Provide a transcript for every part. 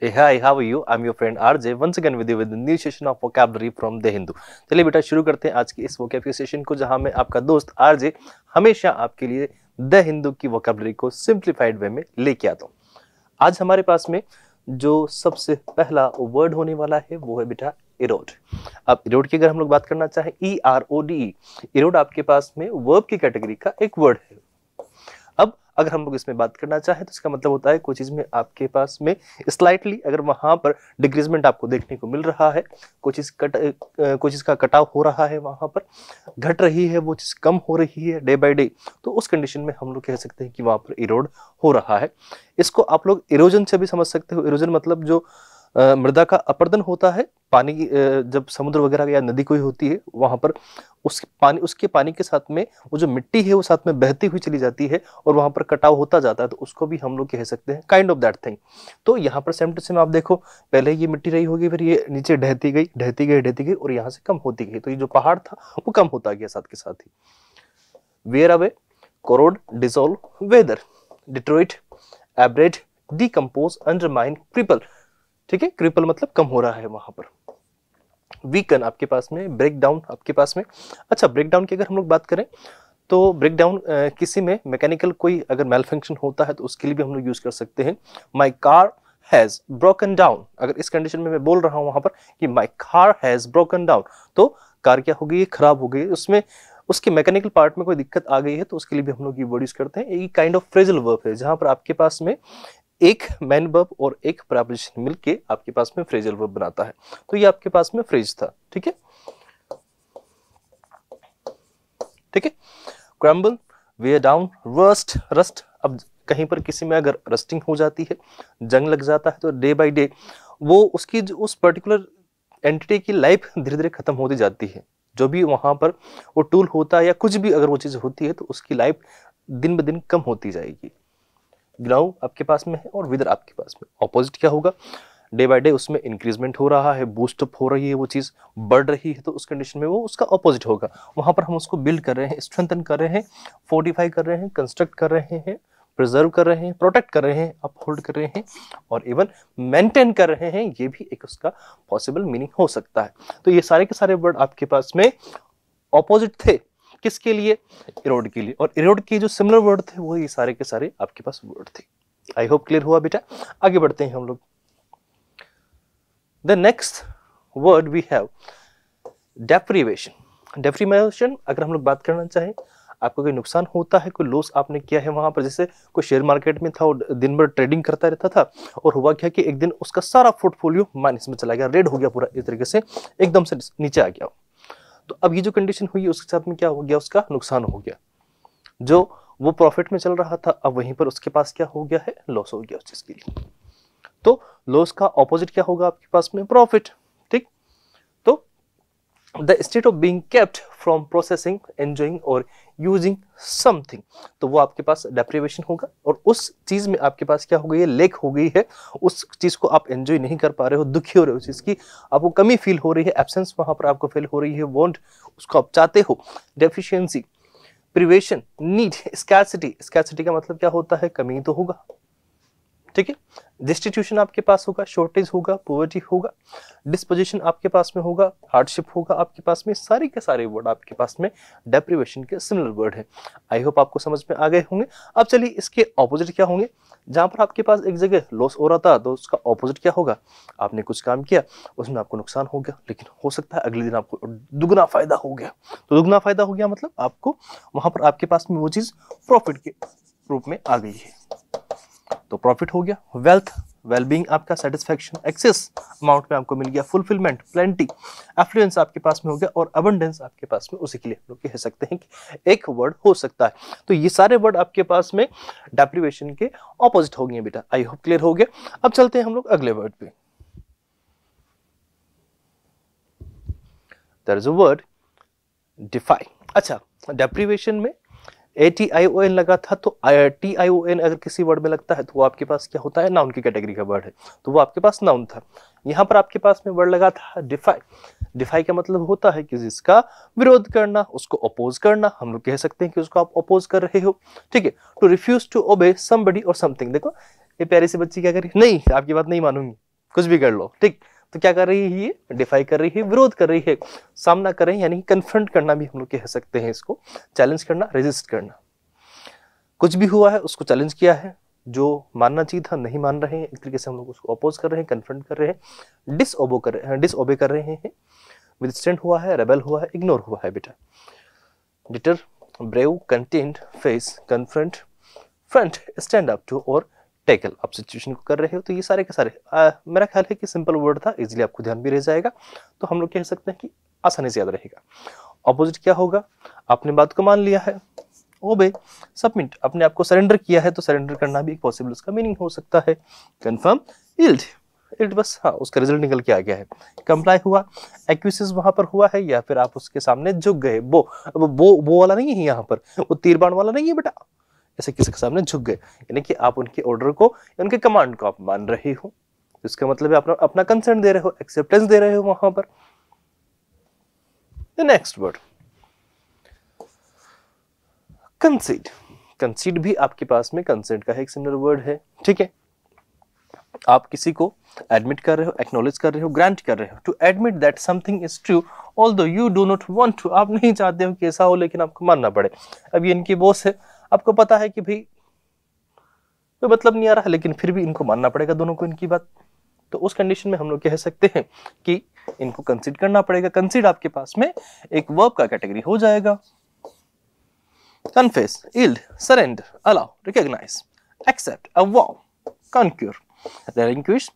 Hey, hi, how are you? I'm your friend RJ. Once again with you with the new session of vocabulary from The Hindu. चलिए बेटा शुरू करते हैं आज की इस vocabulary session को जहां मैं आपका दोस्त RJ हमेशा आपके लिए the Hindu की vocabulary को simplified way में लेके आता हूँ आज हमारे पास में जो सबसे पहला word होने वाला है वो है बेटा erode. अब erode की अगर हम लोग बात करना चाहें E R O D E. Erode आपके पास में verb की category का एक word है अगर हम लोग इसमें बात करना चाहें तो इसका मतलब होता है कोई चीज़ में आपके पास में स्लाइटली अगर वहाँ पर डिक्रीजमेंट आपको देखने को मिल रहा है कोई चीज़ कट कोई चीज़ का कटाव हो रहा है वहाँ पर घट रही है वो चीज़ कम हो रही है डे बाई डे तो उस कंडीशन में हम लोग कह सकते हैं कि वहाँ पर इरोड हो रहा है इसको आप लोग इरोजन से भी समझ सकते हो इरोजन मतलब जो मृदा का अपर्दन होता है पानी जब समुद्र वगैरह या नदी कोई होती है वहां पर उस पानी उसके पानी के साथ में वो जो मिट्टी है वो साथ में बहती हुई चली जाती है और वहां पर कटाव होता जाता है तो उसको भी हम लोग कह सकते हैं काइंड ऑफ दैट थिंग तो यहाँ पर सेम टू सेम आप देखो पहले ये मिट्टी रही होगी फिर ये नीचे ढहती गई ढहती गई ढहती गई और यहाँ से कम होती गई तो ये जो पहाड़ था वो कम होता गया साथ के साथ ही wear away corrode dissolve weather deteriorate abrade decompose undermine cripple ठीक है क्रिपल मतलब कम हो रहा है वहां पर वीकन आपके पास में ब्रेक डाउन आपके पास में अच्छा ब्रेक डाउन की अगर हम लोग बात करें तो ब्रेक डाउन किसी में मैकेनिकल कोई अगर मेल फंक्शन होता है तो उसके लिए भी हम लोग यूज़ कर सकते हैं my car has broken down अगर इस कंडीशन में मैं बोल रहा हूं वहां पर कि my car has broken down तो कार क्या हो गई खराब हो गई उसमें उसके मैकेनिकल पार्ट में कोई दिक्कत आ गई है तो उसके लिए भी हम लोग ये वर्ड यूज़ करते हैं ये काइंड ऑफ फ्रेजल वर्ब है जहां पर आपके पास में एक मैन वर्ब और एक प्रापोजिशन मिलके आपके पास में फ्रेजल वर्ब बनाता है तो ये आपके पास में फ्रेज था ठीक है ठीक है crumble wear down rust rust अब कहीं पर किसी में अगर रस्टिंग हो जाती है जंग लग जाता है तो डे बाई डे वो उसकी जो उस पर्टिकुलर एंटिटी की लाइफ धीरे धीरे खत्म होती जाती है जो भी वहां पर वो टूल होता है या कुछ भी अगर वो चीज़ होती है तो उसकी लाइफ दिन ब दिन कम होती जाएगी ग्राउ आपके पास में है और विदर आपके पास में ऑपोजिट क्या होगा डे बाय डे उसमें इंक्रीजमेंट हो रहा है बूस्टअप हो रही है वो चीज़ बढ़ रही है तो उस कंडीशन में वो उसका अपोजिट होगा वहाँ पर हम उसको बिल्ड कर रहे हैं स्ट्रेंथन कर रहे हैं फोर्टिफाई कर रहे हैं कंस्ट्रक्ट कर रहे हैं प्रिजर्व कर रहे हैं प्रोटेक्ट कर रहे हैं अपहोल्ड कर रहे हैं और इवन मेंटेन कर रहे हैं ये भी एक उसका पॉसिबल मीनिंग हो सकता है तो ये सारे के सारे वर्ड आपके पास में ऑपोजिट थे किसके लिए इरोड के लिए और इरोड के जो सिमिलर वर्ड थे वो ये सारे के सारे आपके पास वर्ड थे आई होप क्लियर हुआ बेटा आगे बढ़ते हैं हम लोग the next word we have deprivation deprivation अगर हम लोग बात करना चाहें आपको कोई नुकसान होता है कोई लॉस आपने किया है वहां पर जैसे कोई शेयर मार्केट में था और दिन भर ट्रेडिंग करता रहता था और हुआ क्या कि एक दिन उसका सारा पोर्टफोलियो माइनस में चला गया रेड हो गया पूरा इस तरीके से एकदम से नीचे आ गया तो अब ये जो कंडीशन हुई उसके साथ में क्या हो गया उसका नुकसान हो गया जो वो प्रॉफिट में चल रहा था अब वहीं पर उसके पास क्या हो गया है लॉस हो गया उस चीज़ के लिए तो लॉस का ऑपोजिट क्या होगा आपके पास में profit the state of being kept from possessing enjoying और यूजिंग समथिंग तो वो आपके पास डेप्रिवेशन होगा और उस चीज़ में आपके पास क्या हो गई है लेक हो गई है उस चीज़ को आप एंजॉय नहीं कर पा रहे हो दुखी हो रहे हो उस चीज़ की आपको कमी फील हो रही है एबसेंस वहां पर आपको फील हो रही है वॉन्ट उसको आप चाहते हो deficiency privation need scarcity scarcity का मतलब क्या होता है कमी तो होगा ठीक है डिस्टीट्यूशन आपके पास होगा शॉर्टेज होगा पोवर्टी होगा डिस्पोजिशन आपके पास में होगा हार्डशिप होगा आपके पास में सारे के सारे वर्ड आपके पास में डेप्रिवेशन के सिमिलर वर्ड है आई होप आपको समझ में आ गए होंगे अब चलिए इसके ऑपोजिट क्या होंगे जहां पर आपके पास एक जगह लॉस हो रहा था तो उसका ऑपोजिट क्या होगा आपने कुछ काम किया उसमें आपको नुकसान हो गया लेकिन हो सकता है अगले दिन आपको दुगना फायदा हो गया तो दुगना फायदा हो गया मतलब आपको वहां पर आपके पास में वो चीज़ प्रॉफिट के रूप में आ गई है तो प्रॉफिट हो गया वेल्थ वेलबींग आपका सेटिस्फेक्शन एक्सेस अमाउंट में आपको मिल गया फुलफिलमेंट प्लेंटी एफ्लुएंस आपके पास में हो गया और अबंडेंस आपके पास में उसी के लिए हम लोग कह सकते हैं कि एक वर्ड हो सकता है तो ये सारे वर्ड आपके पास में डेप्रीवेशन के ऑपोजिट हो गए बेटा आई होप क्लियर हो गया अब चलते हैं हम लोग अगले वर्ड पे there is a word defy अच्छा डेप्रीवेशन में A T I O N लगा था तो टी आई ओ एन अगर किसी वर्ड में लगता है तो वो आपके पास क्या होता है नाउन की कैटेगरी का वर्ड है तो वो आपके पास नाउन था यहाँ पर आपके पास में वर्ड लगा था डिफाई डिफाई का मतलब होता है कि जिसका विरोध करना उसको अपोज करना हम लोग कह सकते हैं कि उसको आप अपोज कर रहे हो ठीक है to refuse to obey somebody और समथिंग देखो ये प्यारी से बच्ची क्या करे नहीं आपकी बात नहीं मानूंगी कुछ भी कर लो ठीक तो क्या कर रही है ये डिफाई कर रही है विरोध कर रही है सामना कर रही है यानी कन्फ्रंट करना भी हम लोग कह सकते हैं इसको चैलेंज करना रेजिस्ट करना कुछ भी हुआ है उसको चैलेंज किया है जो मानना चाहिए था नहीं मान रहे हैं एक तरीके से हम लोग उसको अपोज कर रहे हैं कन्फ्रंट कर रहे हैं डिसओबो कर रहे हैं डिसओबे कर रहे हैं विजिस्टेंट हुआ है रेबल हुआ है इग्नोर हुआ है बेटा deter brave contend face confront front stand up to और टैकल आप सिचुएशन को कर रहे हो तो ये सारे के सारे आ, मेरा ख्याल है कि सिंपल वर्ड था इजिली आपको ध्यान भी रह जाएगा तो हम लोग कह सकते हैं कि आसानी से याद रहेगा ऑपोजिट क्या होगा आपने बात को मान लिया है ओ बे सबमिट आपने आपको सरेंडर किया है तो सरेंडर करना भी एक पॉसिबल उसका मीनिंग हो सकता है कन्फर्म इल्ड इल्ड बस हाँ उसका रिजल्ट निकल के आ गया है कंप्लाई हुआ एक्विसिस वहां पर हुआ है या फिर आप उसके सामने झुक गए वो वो वो वाला नहीं है यहाँ पर वो तीर बाण वाला नहीं है बेटा ऐसे किसी के सामने झुक गए यानी कि आप उनके ऑर्डर को उनके कमांड को आप मान रहे हो तो इसका मतलब है अपना अपना कंसेंट दे रहे हो एक्सेप्टेंस दे रहे हो वहां पर नेक्स्ट वर्ड कंसीड कंसीड भी आपके पास में कंसेंट का है एक सिमिलर वर्ड है ठीक है आप किसी को एडमिट कर रहे हो एक्नोलेज कर रहे हो ग्रांट कर रहे हो to admit that something is true all you do not want to आप नहीं चाहते हो कि ऐसा हो लेकिन आपको मानना पड़े अब ये इनकी बॉस है आपको पता है कि भाई कोई मतलब नहीं आ रहा लेकिन फिर भी इनको मानना पड़ेगा दोनों को इनकी बात तो उस कंडीशन में हम लोग कह सकते हैं कि इनको कंसीड करना पड़ेगा कंसीड आपके पास में एक वर्ब का कैटेगरी हो जाएगा confess yield surrender allow recognize, accept avow, concur relinquish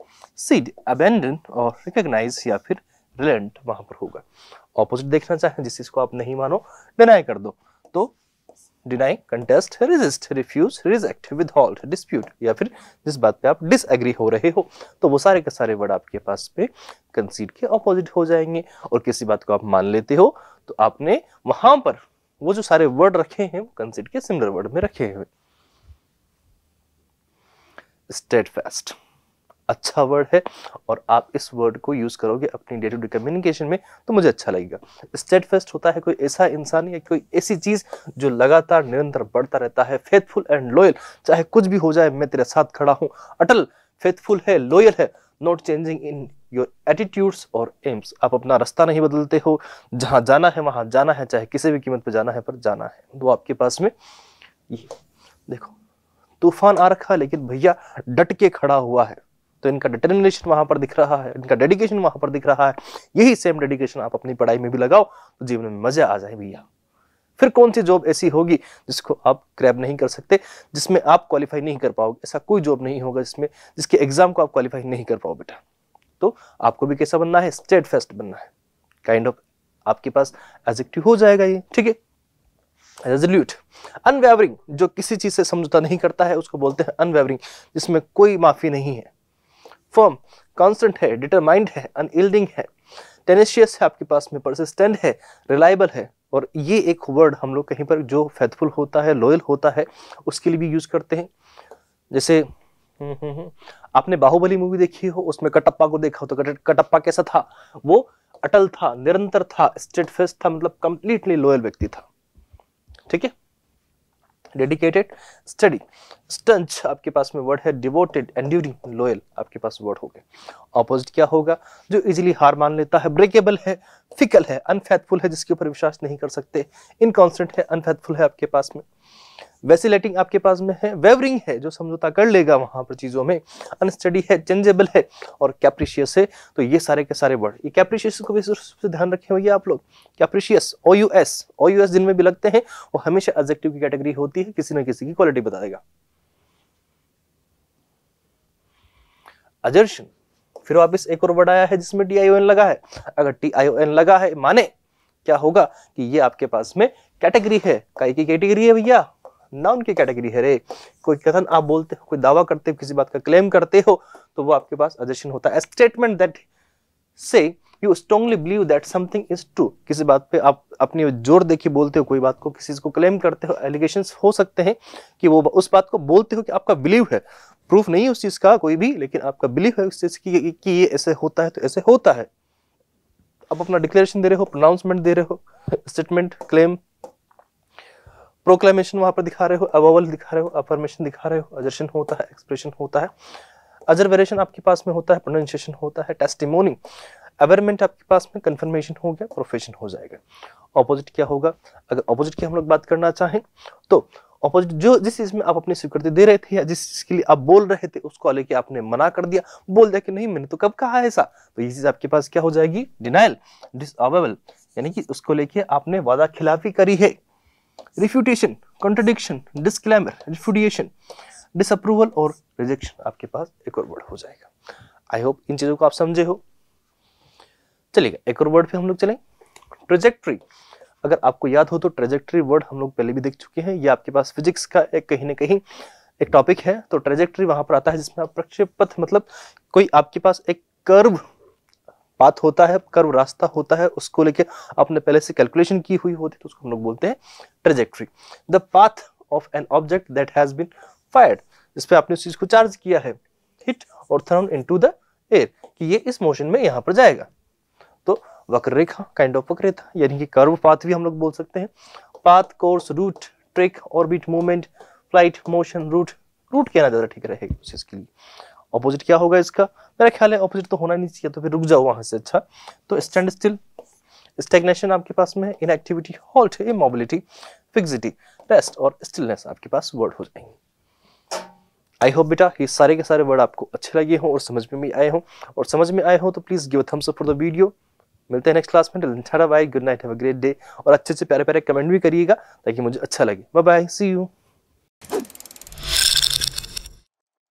cede abandon और recognize या फिर रिलेंट वहां पर होगा ऑपोजिट देखना चाहें जिस चीज को आप नहीं मानो डिनाई कर दो तो deny contest resist refuse reject withhold dispute या फिर जिस बात पे आप डिसएग्री हो रहे हो तो वो सारे के सारे वर्ड आपके पास पे कंसीड के अपोजिट हो जाएंगे और किसी बात को आप मान लेते हो तो आपने वहां पर वो जो सारे वर्ड रखे हैं वो कंसीड के सिमिलर वर्ड में रखे हुए स्टेट फेस्ट अच्छा वर्ड है और आप इस वर्ड को यूज़ करोगे अपनी डे टू डे कम्युनिकेशन में तो मुझे अच्छा लगेगा स्टेट फेस्ट होता है कोई ऐसा इंसान या कोई ऐसी चीज़ जो लगातार निरंतर बढ़ता रहता है फेथफुल एंड लॉयल चाहे कुछ भी हो जाए मैं तेरे साथ खड़ा हूँ अटल फेथफुल है लॉयल है not changing in your attitudes और एम्स आप अपना रास्ता नहीं बदलते हो जहाँ जाना है वहाँ जाना है चाहे किसी भी कीमत पर जाना है पर जाना है वो तो आपके पास में ये देखो तूफान आ रखा लेकिन भैया डट के खड़ा हुआ है तो इनका डिटर्मिनेशन वहां पर दिख रहा है इनका डेडिकेशन वहां पर दिख रहा है यही सेम डेडिकेशन आप अपनी पढ़ाई में भी लगाओ तो जीवन में मजा आ जाए भैया फिर कौन सी जॉब ऐसी होगी जिसको आप क्रैब नहीं कर सकते जिसमें आप क्वालिफाई नहीं कर पाओगे ऐसा कोई जॉब नहीं होगा जिसमें जिसके एग्जाम को आप क्वालिफाई नहीं कर पाओ बेटा तो आपको भी कैसा बनना है स्टेट फेस्ट बनना है काइंड kind ऑफ of, आपके पास एजेक्टिव हो जाएगा ये ठीक है रेजोल्यूट अनवेवरिंग जो किसी चीज से समझौता नहीं करता है उसको बोलते हैं अनवेवरिंग जिसमें कोई माफी नहीं है फर्म कॉन्स्टेंट है डिटरमाइंड है अनइल्डिंग है टेनेशियस है आपके पास में परसिस्टेंट है रिलायबल है और ये एक वर्ड हम लोग कहीं पर जो फैथफुल होता है लॉयल होता है उसके लिए भी यूज़ करते हैं जैसे हम्म, हम्म, हम्म, आपने बाहुबली मूवी देखी हो उसमें कटप्पा को देखा हो तो कटप्पा कैसा था वो अटल था निरंतर था स्टेटफेस्ट था मतलब कंप्लीटली लॉयल व्यक्ति था ठीक है डेडिकेटेड स्टडी स्टंच आपके पास में वर्ड है डिवोटेड एंड्यूरिंग लोयल आपके पास वर्ड हो गया ऑपोजिट क्या होगा जो इजिली हार मान लेता है ब्रेकेबल है फिकल है अनफेथफुल है जिसके ऊपर विश्वास नहीं कर सकते इनकॉन्स्टेंट है अनफेथफुल है आपके पास में वेसिलेटिंग आपके पास में है वेवरिंग है जो समझौता कर लेगा वहां पर चीजों में अनस्टडी है चेंजेबल है और कैप्रिशियस है तो ये सारे के सारे वर्ड ये कैप्रिशियस को भी सबसे ध्यान रखे होंगे आप लोग capricious O U S O U S जिनमें भी लगते हैं वो हमेशा एब्जेक्टिव की कैटेगरी होती है किसी ना किसी की क्वालिटी बता देगा अजर्शन फिर वापिस एक और वर्ड आया है जिसमें टी आईओ एन लगा है अगर टी आईओ एन लगा है माने क्या होगा कि ये आपके पास में कैटेगरी है काई की कैटेगरी है भैया नाउन की कैटेगरी है रे कोई कथन आप बोलते हो कोई दावा करते हो किसी बात का क्लेम करते हो तो वो आपके पास अजेशन होता है statement that say you strongly believe that something is true किसी बात पे आप अपनी जोर देखिए बोलते हो कोई बात को किसी को क्लेम करते हो एलिगेशन हो सकते हैं कि वो उस बात को बोलते हो कि आपका बिलीव है प्रूफ नहीं है उस चीज़ का कोई भी लेकिन आपका बिलीव है उस चीज़ की कि ये ऐसे होता है तो ऐसे होता है आप अपना डिक्लेरेशन दे रहे हो प्रोनाउंसमेंट दे रहे हो स्टेटमेंट क्लेम प्रोक्लेमेशन वहां पर दिखा रहे हो अवल दिखा रहे हो अफर्मेशन दिखा रहे हो अजर्शन होता है एक्सप्रेशन होता है अजर्वेशन आपके पास में होता है प्रोनाउंसिएशन होता है टेस्टिमोनी अवेरमेंट आपके पास में कन्फर्मेशन हो गया प्रोफेशन हो जाएगा ऑपोजिट क्या होगा अगर ऑपोजिट की हम लोग बात करना चाहें तो ऑपोजिट जो जिस चीज में आप अपनी स्वीकृति दे रहे थे या जिस चीज के लिए आप बोल रहे थे उसको लेके आपने मना कर दिया बोल दिया कि नहीं मैंने तो कब कहा ऐसा तो ये चीज आपके पास क्या हो जाएगी डिनाइल डिसअवेबल यानी कि उसको लेके आपने वादा खिलाफी करी है refutation contradiction disclaimer repudiation disapproval और रिजेक्शन आपके पास एक और वर्ड हो जाएगा आई होप इन चीज़ों को आप समझे हो चलेगा एक और वर्ड पे हम लोग चलें ट्रेजेक्ट्री अगर आपको याद हो तो ट्रेजेक्ट्री वर्ड हम लोग पहले भी देख चुके हैं ये आपके पास फिजिक्स का एक कहीं ना कहीं एक टॉपिक है तो ट्रेजेक्ट्री वहां पर आता है जिसमें आप प्रक्षेपथ मतलब कोई आपके पास एक कर्व पाथ होता है कर्व रास्ता होता है उसको लेके आपने पहले से कैलकुलेशन की हुई होती है तो उसको हम लोग बोलते हैं trajectory the path of an object that has been fired जिस पे आपने उस चीज को चार्ज किया है हिट और थ्रोन इनटू द एयर कि ये इस मोशन में यहाँ पर जाएगा तो वक्र रेखा काइंड ऑफ वक्र रेखा यानी कि कर्व पाथ भी हम लोग बोल सकते हैं path course route track orbit movement flight motion route route कहना ज़्यादा ठीक रहेगा उस चीज़ के लिए ऑपोजिट क्या होगा इसका मेरा ख्याल है ऑपोजिट तो होना नहीं चाहिए तो फिर रुक जाओ वहां से अच्छा तो स्टैंड स्टिल स्टेग्नेशन आपके पास में inactivity halt immobility fixity rest और स्टिलनेस आपके पास वर्ड हो जाएंगे आई होप बेटा ये सारे के सारे वर्ड आपको अच्छे लगे हों और समझ में भी आए हों और समझ में आए हों तो please give thumbs up for the video मिलते हैं नेक्स्ट क्लास में bye good night have a great day और अच्छे से प्यारे प्यारे कमेंट भी करिएगा ताकि मुझे अच्छा लगे बाय बाय सी यू